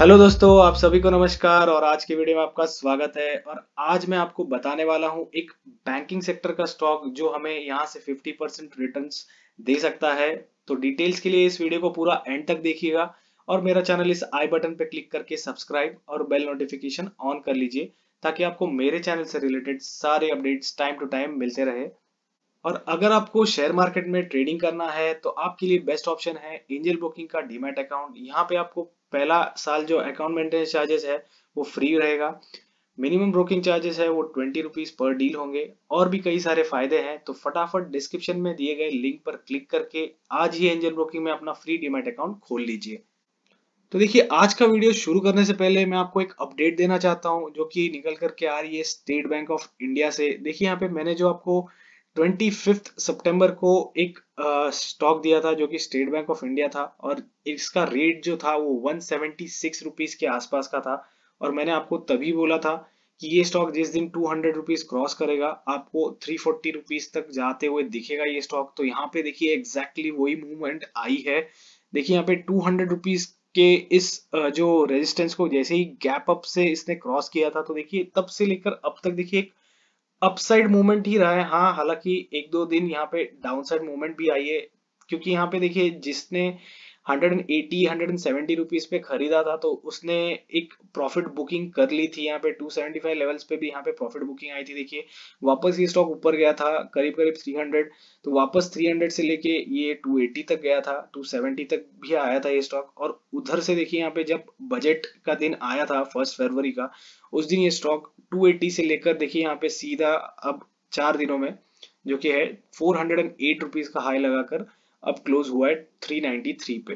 hello दोस्तों आप सभी को नमस्कार और आज की वीडियो में आपका स्वागत है और आज मैं आपको बताने वाला हूं एक बैंकिंग सेक्टर का स्टॉक जो हमें यहां से 50 परसेंट रिटर्न दे सकता है तो डिटेल्स के लिए इस वीडियो को पूरा एंड तक देखिएगा और मेरा चैनल इस आई बटन पर क्लिक करके सब्सक्राइब और बेल नोटिफिकेशन ऑन कर लीजिए ताकि आपको मेरे चैनल से रिलेटेड सारे अपडेट्स टाइम टू टाइम मिलते रहे और अगर आपको शेयर मार्केट में ट्रेडिंग करना है तो आपके लिए बेस्ट ऑप्शन है एंजल ब्रोकिंग का डीमेट अकाउंट यहाँ पे आपको पहला साल जो अकाउंट मेंटेनेंस चार्जेस है वो फ्री रहेगा मिनिमम ब्रोकिंग चार्जेस है वो ट्वेंटी रुपीज पर डील होंगे और भी कई सारे फायदे हैं तो फटाफट डिस्क्रिप्शन में दिए गए लिंक पर क्लिक करके आज ही एंजल ब्रोकिंग में अपना फ्री डीमेट अकाउंट खोल लीजिए तो देखिए आज का वीडियो शुरू करने से पहले मैं आपको एक अपडेट देना चाहता हूं जो कि निकल करके आ रही है स्टेट बैंक ऑफ इंडिया से देखिए यहाँ पे मैंने जो आपको ट्वेंटी फिफ्थ सितंबर को एक स्टॉक दिया था जो कि स्टेट बैंक ऑफ इंडिया था और इसका रेट जो था वो वन सेवेंटी के आसपास का था और मैंने आपको तभी बोला था कि ये स्टॉक जिस दिन टू हंड्रेड रुपीज क्रॉस करेगा आपको थ्री फोर्टी रुपीज तक जाते हुए दिखेगा ये स्टॉक तो यहाँ पे देखिए एग्जैक्टली वही मूवमेंट आई है देखिए यहाँ पे टू हंड्रेड रुपीज के इस जो रेजिस्टेंस को जैसे ही गैप अप से इसने क्रॉस किया था तो देखिए तब से लेकर अब तक देखिए एक अपसाइड मूवमेंट ही रहा है हाँ हालांकि एक दो दिन यहाँ पे डाउन साइड मूवमेंट भी आई है क्योंकि यहाँ पे देखिए जिसने 180 170 रुपीस पे खरीदा था तो उसने एक प्रॉफिट बुकिंग कर ली थी यहाँ पे 275 लेवल्स पे भी यहाँ पे प्रॉफिट बुकिंग आई थी देखिए वापस ये स्टॉक ऊपर गया था करीब करीब 300 तो वापस 300 से लेके ये 280 तक गया था 270 तक भी आया था ये स्टॉक और उधर से देखिए यहाँ पे जब बजट का दिन आया था फर्स्ट फरवरी का उस दिन ये स्टॉक टू से लेकर देखिए यहाँ पे सीधा अब चार दिनों में जो कि है फोर हंड्रेड का हाई लगाकर अब क्लोज हुआ है 393 पे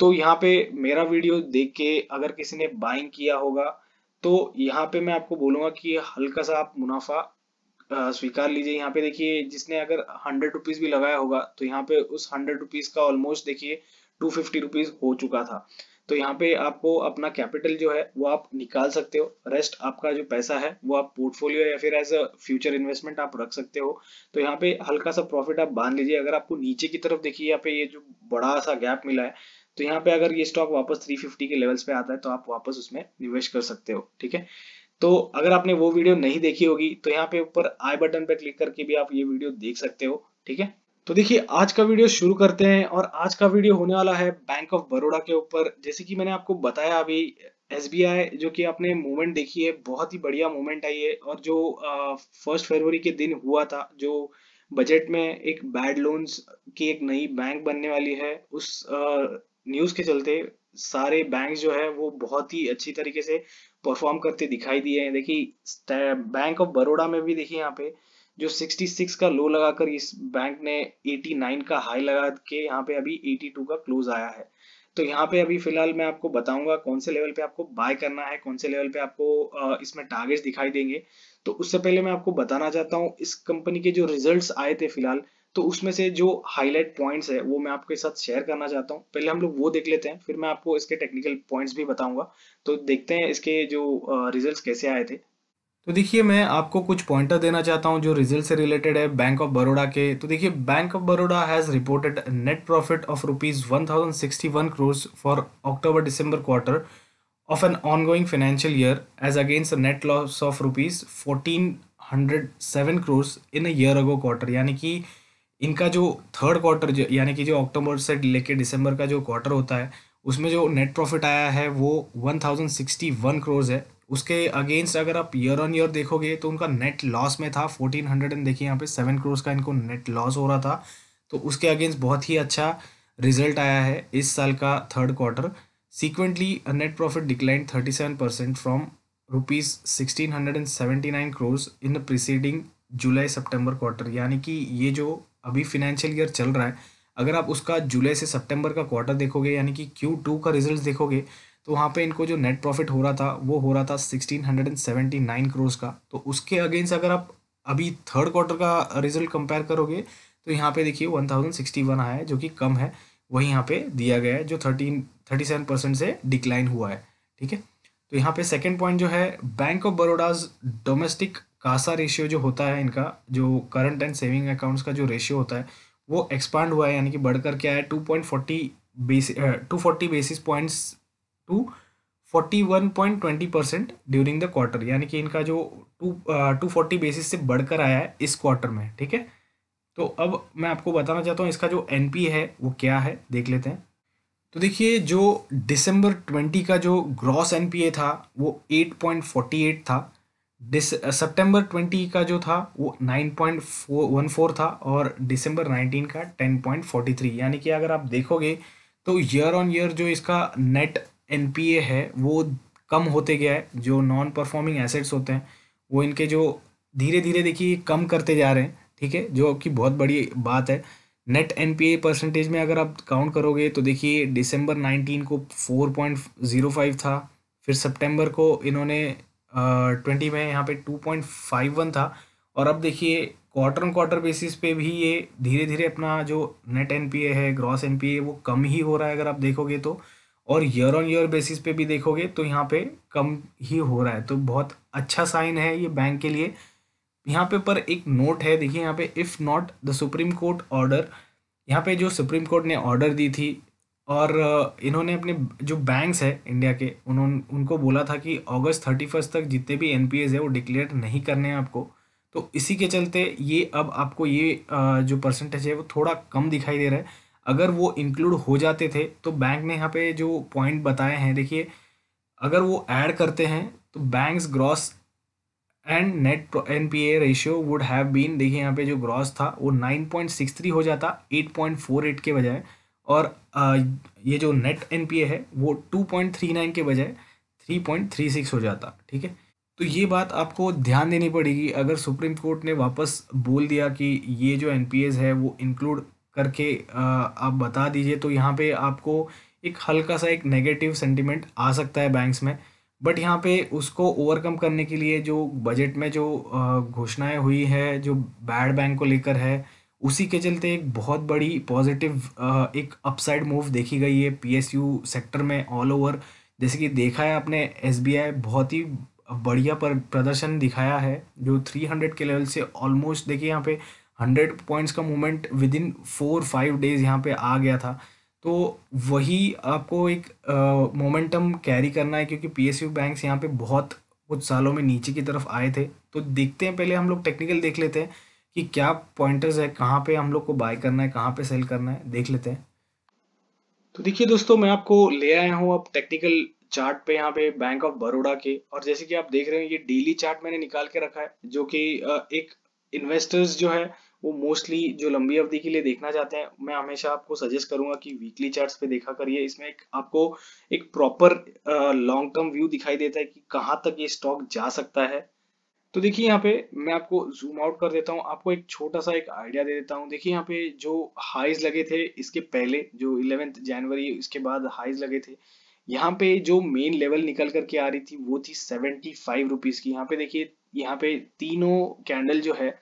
तो यहाँ पे मेरा वीडियो देख के अगर किसी ने बाइंग किया होगा तो यहाँ पे मैं आपको बोलूंगा कि हल्का सा आप मुनाफा स्वीकार लीजिए यहाँ पे देखिए जिसने अगर हंड्रेड रुपीज भी लगाया होगा तो यहाँ पे उस हंड्रेड रुपीज का ऑलमोस्ट देखिए टू फिफ्टी रुपीज हो चुका था तो यहाँ पे आपको अपना कैपिटल जो है वो आप निकाल सकते हो रेस्ट आपका जो पैसा है वो आप पोर्टफोलियो या फिर एज अ फ्यूचर इन्वेस्टमेंट आप रख सकते हो तो यहाँ पे हल्का सा प्रॉफिट आप बांध लीजिए अगर आपको नीचे की तरफ देखिए यहाँ पे ये जो बड़ा सा गैप मिला है तो यहाँ पे अगर ये स्टॉक वापस 350 के लेवल्स पे आता है तो आप वापस उसमें निवेश कर सकते हो ठीक है तो अगर आपने वो वीडियो नहीं देखी होगी तो यहाँ पे ऊपर आई बटन पे क्लिक करके भी आप ये वीडियो देख सकते हो ठीक है तो देखिए आज का वीडियो शुरू करते हैं और आज का वीडियो होने वाला है बैंक ऑफ बड़ोड़ा के ऊपर जैसे कि मैंने आपको बताया अभी एस जो कि आपने मूवमेंट देखी है बहुत ही बढ़िया मूवमेंट आई है और जो फर्स्ट फरवरी के दिन हुआ था जो बजट में एक बैड लोन्स की एक नई बैंक बनने वाली है उस न्यूज के चलते सारे बैंक जो है वो बहुत ही अच्छी तरीके से परफॉर्म करते दिखाई दिए हैं देखिए बैंक ऑफ बड़ौदा में भी देखिए यहाँ पे जो 66 का लो लगाकर इस बैंक ने 89 का हाई लगा के यहाँ पे अभी 82 का क्लोज आया है तो यहाँ पे अभी फिलहाल मैं आपको बताऊंगा कौन से लेवल पे आपको बाय करना है कौन से लेवल पे आपको इसमें टारगेट दिखाई देंगे तो उससे पहले मैं आपको बताना चाहता हूँ इस कंपनी के जो रिजल्ट आए थे फिलहाल तो उसमें से जो हाईलाइट पॉइंट्स है वो मैं आपके साथ शेयर करना चाहता हूँ पहले हम लोग वो देख लेते हैं फिर मैं आपको इसके टेक्निकल पॉइंट्स भी बताऊंगा तो देखते हैं इसके जो रिजल्ट्स कैसे आए थे तो देखिए मैं आपको कुछ पॉइंटर देना चाहता हूँ जो रिजल्ट से रिलेटेड है बैंक ऑफ बड़ोड़ा के तो देखिए bank of Baroda has reported net profit of rupees one thousand sixty one crores for October December quarter of an ongoing financial year as against net loss of rupees fourteen hundred seven crores in year ago quarter यानी कि इनका जो third quarter यानी कि जो अक्टूबर से लेके दिसंबर का जो क्वार्टर होता है उसमें जो नेट प्रॉफिट आया है वो one thousand sixty one crores है उसके अगेंस्ट अगर आप ईयर ऑन ईयर देखोगे तो उनका नेट लॉस में था फोर्टीन हंड्रेड एंड देखिए यहाँ पे सेवन क्रोर्स का इनको नेट लॉस हो रहा था तो उसके अगेंस्ट बहुत ही अच्छा रिजल्ट आया है इस साल का third quarter sequentially net profit decline thirty seven percent from rupees sixteen hundred and seventy nine crores in the preceding July September quarter यानी कि ये जो अभी फिनेंशियल ईयर चल रहा है अगर आप उसका जुलाई से सेप्टेम्बर का क्वार्टर देखोगे यानी कि क्यू टू का रिजल्ट देखोगे तो वहाँ पे इनको जो नेट प्रॉफिट हो रहा था वो हो रहा था sixteen hundred and seventy nine crores का तो उसके अगेंस्ट अगर आप अभी थर्ड क्वार्टर का रिजल्ट कंपेयर करोगे तो यहाँ पे देखिए वन थाउजेंड सिक्सटी वन आया है जो कि कम है वही यहाँ पे दिया गया है जो थर्टीन थर्टी सेवन परसेंट से डिक्लाइन हुआ है ठीक है तो यहाँ पे सेकेंड पॉइंट जो है bank of Baroda's domestic CASA ratio जो होता है इनका जो करंट एंड सेविंग अकाउंट्स का जो रेशियो होता है वो एक्सपांड हुआ है यानी कि बढ़कर क्या है two point forty basis two forty basis points to 41.20 percent during the quarter यानी कि इनका जो टू टू फोर्टी बेसिस से बढ़कर आया है इस क्वार्टर में ठीक है तो अब मैं आपको बताना चाहता हूँ इसका जो एन है वो क्या है देख लेते हैं तो देखिए जो दिसंबर 20 का जो ग्रॉस एन था वो 8.48 था सेप्टेम्बर सितंबर 20 का जो था वो 9.14 था और दिसंबर 19 का 10.43 यानी कि अगर आप देखोगे तो ईयर ऑन ईयर जो इसका नेट एन है वो कम होते गया है जो नॉन परफॉर्मिंग एसेट्स होते हैं वो इनके जो धीरे धीरे देखिए कम करते जा रहे हैं ठीक है जो कि बहुत बड़ी बात है नेट एन परसेंटेज में अगर आप काउंट करोगे तो देखिए दिसंबर 19 को 4.05 था फिर सितंबर को इन्होंने ट्वेंटी में यहाँ पे 2.51 था और अब देखिए क्वार्टर ऑन क्वार्टर बेसिस पे भी ये धीरे धीरे अपना जो नेट एन है ग्रॉस एन वो कम ही हो रहा है अगर आप देखोगे तो और ईयर ऑन ईयर बेसिस पे भी देखोगे तो यहाँ पे कम ही हो रहा है तो बहुत अच्छा साइन है ये बैंक के लिए यहाँ पे पर एक नोट है देखिए यहाँ पे if not the supreme court order यहाँ पे जो सुप्रीम कोर्ट ने ऑर्डर दी थी और uh, इन्होंने अपने जो बैंक्स है इंडिया के उन्होंने उनको बोला था कि अगस्त थर्टी फर्स्ट तक जितने भी एन है वो डिक्लेयर नहीं करने हैं आपको तो इसी के चलते ये अब आपको ये uh, जो परसेंटेज है वो थोड़ा कम दिखाई दे रहा है अगर वो इंक्लूड हो जाते थे तो बैंक ने यहाँ पे जो पॉइंट बताए हैं देखिए अगर वो ऐड करते हैं तो banks gross and net N P A ratio would have been देखिए यहाँ पे जो ग्रॉस था वो नाइन पॉइंट सिक्स थ्री हो जाता एट पॉइंट फोर एट के बजाय और ये जो नेट एन पी ए है वो टू पॉइंट थ्री नाइन के बजाय थ्री पॉइंट थ्री सिक्स हो जाता ठीक है तो ये बात आपको ध्यान देनी पड़ेगी अगर सुप्रीम कोर्ट ने वापस बोल दिया कि ये जो एन पी एज है वो इंक्लूड करके आप बता दीजिए तो यहाँ पे आपको एक हल्का सा एक नेगेटिव सेंटिमेंट आ सकता है बैंक्स में बट यहाँ पे उसको ओवरकम करने के लिए जो बजट में जो घोषणाएं हुई है जो बैड बैंक को लेकर है उसी के चलते एक बहुत बड़ी पॉजिटिव एक अपसाइड मूव देखी गई है पीएसयू सेक्टर में ऑल ओवर जैसे कि देखा है आपने एस बहुत ही बढ़िया पर प्रदर्शन दिखाया है जो 300 के लेवल से ऑलमोस्ट देखिए यहाँ पे हंड्रेड पॉइंट्स का movement within four five days यहाँ पे आ गया था तो वही आपको एक मोमेंटम कैरी करना है क्योंकि पी एस यू बैंक्स यहाँ पे बहुत कुछ सालों में नीचे की तरफ आए थे तो देखते हैं पहले हम लोग टेक्निकल देख लेते हैं कि क्या पॉइंटर्स है कहाँ पे हम लोग को बाय करना है कहाँ पे सेल करना है देख लेते हैं तो देखिए दोस्तों मैं आपको ले आया हूँ अब टेक्निकल चार्ट पे यहाँ पे बैंक ऑफ बड़ोडा के और जैसे कि आप देख रहे हैं ये डेली चार्ट मैंने निकाल के रखा है जो कि एक इन्वेस्टर्स जो है वो मोस्टली जो लंबी अवधि के लिए देखना चाहते हैं मैं हमेशा आपको सजेस्ट करूंगा कि वीकली चार्ट्स पे देखा करिए इसमें एक आपको एक प्रॉपर लॉन्ग टर्म व्यू दिखाई देता है कि कहाँ तक ये स्टॉक जा सकता है तो देखिए यहाँ पे मैं आपको जूम आउट कर देता हूँ आपको एक छोटा सा एक आइडिया दे देता हूँ देखिए यहाँ पे जो हाइज लगे थे इसके पहले जो इलेवेंथ जनवरी इसके बाद हाइज लगे थे यहाँ पे जो मेन लेवल निकल करके आ रही थी वो थी सेवेंटी फाइव रुपीज की यहाँ पे देखिए यहाँ पे तीनों कैंडल जो है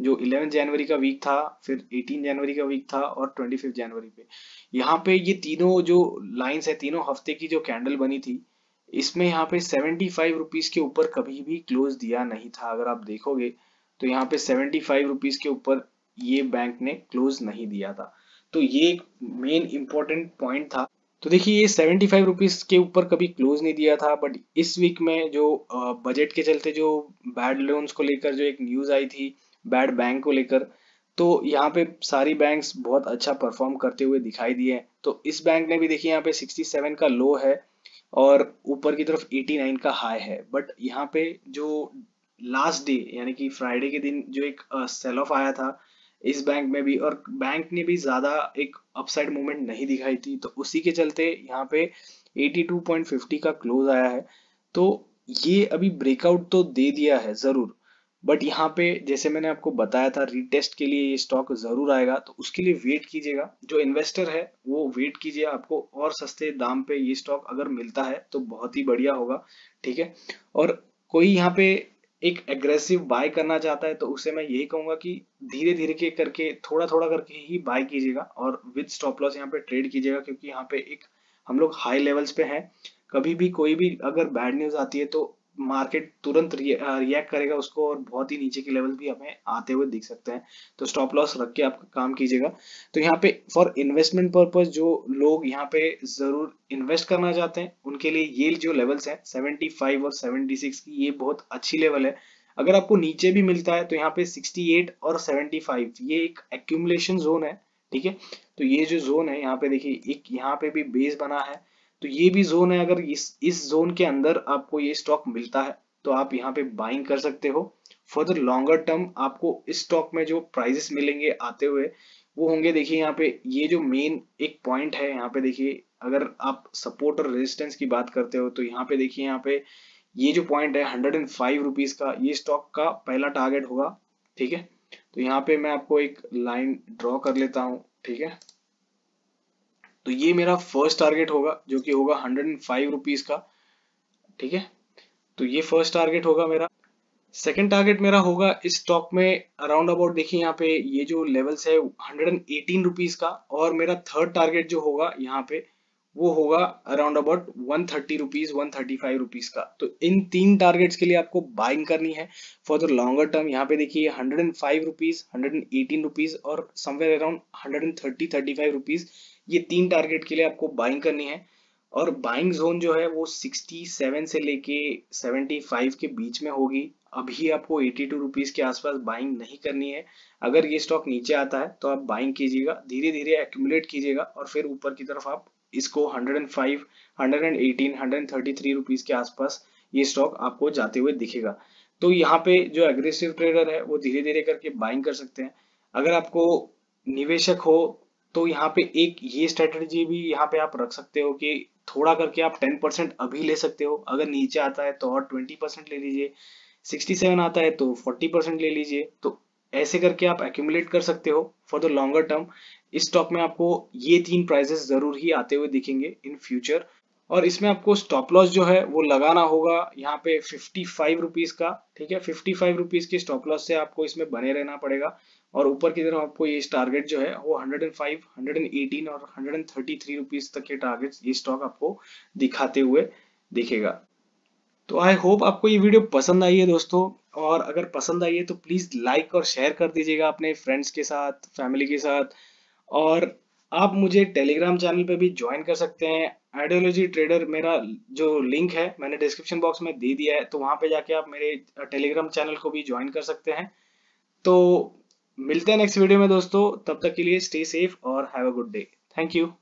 जो 11 जनवरी का वीक था फिर 18 जनवरी का वीक था और 25 जनवरी पे यहाँ पे ये तीनों जो लाइंस है तीनों हफ्ते की जो कैंडल बनी थी इसमें यहाँ पे सेवेंटी फाइव के ऊपर कभी भी क्लोज दिया नहीं था अगर आप देखोगे तो यहाँ पे सेवेंटी फाइव रुपीज के ऊपर ये बैंक ने क्लोज नहीं दिया था तो ये एक मेन इंपॉर्टेंट पॉइंट था तो देखिए ये सेवेंटी फाइव रुपीज के ऊपर कभी क्लोज नहीं दिया था बट इस वीक में जो बजट के चलते जो बैड लोन्स को लेकर जो एक न्यूज आई थी बैड बैंक को लेकर तो यहाँ पे सारी बैंक्स बहुत अच्छा परफॉर्म करते हुए दिखाई दिए हैं तो इस बैंक ने भी देखिए यहाँ पे 67 का लो है और ऊपर की तरफ 89 का हाई है बट यहाँ पे जो लास्ट डे यानी कि फ्राइडे के दिन जो एक सेल ऑफ आया था इस बैंक में भी और बैंक ने भी ज्यादा एक अपसाइड मूवमेंट नहीं दिखाई थी तो उसी के चलते यहाँ पे 82.50 का क्लोज आया है तो ये अभी ब्रेकआउट तो दे दिया है जरूर बट यहाँ पे जैसे मैंने आपको बताया था रीटेस्ट के लिए ये स्टॉक जरूर आएगा तो उसके लिए वेट कीजिएगा जो इन्वेस्टर है वो वेट कीजिए आपको और सस्ते दाम पे ये स्टॉक अगर मिलता है तो बहुत ही बढ़िया होगा ठीक है और कोई यहाँ पे एक एग्रेसिव बाय करना चाहता है तो उसे मैं यही कहूंगा कि धीरे धीरे के करके थोड़ा थोड़ा करके ही बाय कीजिएगा और विद स्टॉप लॉस यहाँ पे ट्रेड कीजिएगा क्योंकि यहाँ पे एक हम लोग हाई लेवल्स पे हैं कभी भी कोई भी अगर बैड न्यूज आती है तो मार्केट तुरंत रिएक्ट करेगा उसको और बहुत ही नीचे के लेवल भी हमें आते हुए दिख सकते हैं तो स्टॉप लॉस रख के आप काम कीजिएगा तो यहाँ पे फॉर इन्वेस्टमेंट पर्पज जो लोग यहाँ पे जरूर इन्वेस्ट करना चाहते हैं उनके लिए ये जो लेवल्स हैं 75 और 76 की ये बहुत अच्छी लेवल है अगर आपको नीचे भी मिलता है तो यहाँ पे 68 और 75 ये एक एक्यूमुलेशन जोन है ठीक है तो ये जो जोन है यहाँ पे देखिए एक यहाँ पे भी बेस बना है तो ये भी जोन है अगर इस इस जोन के अंदर आपको ये स्टॉक मिलता है तो आप यहाँ पे बाइंग कर सकते हो फर्दर लॉन्गर टर्म आपको इस स्टॉक में जो प्राइजेस मिलेंगे आते हुए वो होंगे देखिए यहाँ पे ये जो मेन एक पॉइंट है यहाँ पे देखिए अगर आप सपोर्ट और रेजिस्टेंस की बात करते हो तो यहाँ पे देखिए यहाँ पे ये जो पॉइंट है हंड्रेड एंड फाइव रुपीज का ये स्टॉक का पहला टारगेट होगा ठीक है तो यहाँ पे मैं आपको एक लाइन ड्रॉ कर लेता हूँ ठीक है तो ये मेरा फर्स्ट टारगेट होगा जो कि होगा हंड्रेड एंड फाइव रुपीज का ठीक है तो ये फर्स्ट टारगेट होगा मेरा सेकेंड टारगेट मेरा होगा इस स्टॉक में अराउंड अबाउट देखिए यहाँ पे ये जो लेवल्स है हंड्रेड एंड एटीन रुपीज का और मेरा थर्ड टारगेट जो होगा यहाँ पे वो होगा around about one thirty rupees one thirty five rupees का तो इन तीन टारगेट्स के लिए आपको बाइंग करनी है फॉर द लॉन्गर टर्म यहाँ पे देखिए hundred and five rupees hundred and eighteen rupees और somewhere around hundred and thirty thirty five rupees ये तीन टारगेट के लिए आपको बाइंग करनी है और बाइंग जोन जो है वो सिक्सटी सेवन से लेके सेवेंटी फाइव के बीच में होगी अभी आपको एटी टू रुपीज के आसपास बाइंग नहीं करनी है अगर ये स्टॉक नीचे आता है तो आप बाइंग कीजिएगा धीरे धीरे एक्यूमुलेट कीजिएगा और फिर ऊपर की तरफ आप इसको 105, 118, 133 रुपीस के आसपास ये स्टॉक आपको जाते हुए दिखेगा तो यहाँ पे जो एग्रेसिव ट्रेडर है वो धीरे धीरे करके बाइंग कर सकते हैं अगर आपको निवेशक हो तो यहाँ पे एक ये स्ट्रेटेजी भी यहाँ पे आप रख सकते हो कि थोड़ा करके आप 10% अभी ले सकते हो अगर नीचे आता है तो और 20% ले लीजिए 67 आता है तो 40% ले लीजिए तो ऐसे करके आप एक्यूमुलेट कर सकते हो फॉर द लॉन्गर टर्म इस स्टॉक में आपको ये तीन प्राइजेस जरूर ही आते हुए दिखेंगे इन फ्यूचर और इसमें आपको स्टॉप लॉस जो है वो लगाना होगा यहाँ पे फिफ्टी फाइव रुपीज का ठीक है फिफ्टी फाइव रुपीज के स्टॉप लॉस से आपको इसमें बने रहना पड़ेगा और ऊपर की तरफ आपको ये टारगेट जो है वो 105, 118 और 133 रुपीस तक के टारगेट्स ये स्टॉक आपको दिखाते हुए दिखेगा तो आई होप आपको ये वीडियो पसंद आई है दोस्तों और अगर पसंद आई है तो प्लीज़ लाइक और शेयर कर दीजिएगा अपने फ्रेंड्स के साथ फैमिली के साथ और आप मुझे टेलीग्राम चैनल पे भी ज्वाइन कर सकते हैं आइडियोलॉजी ट्रेडर मेरा जो लिंक है मैंने डिस्क्रिप्शन बॉक्स में दे दिया है तो वहाँ पे जाके आप मेरे टेलीग्राम चैनल को भी ज्वाइन कर सकते हैं तो मिलते हैं नेक्स्ट वीडियो में दोस्तों तब तक के लिए स्टे सेफ और have a good day thank you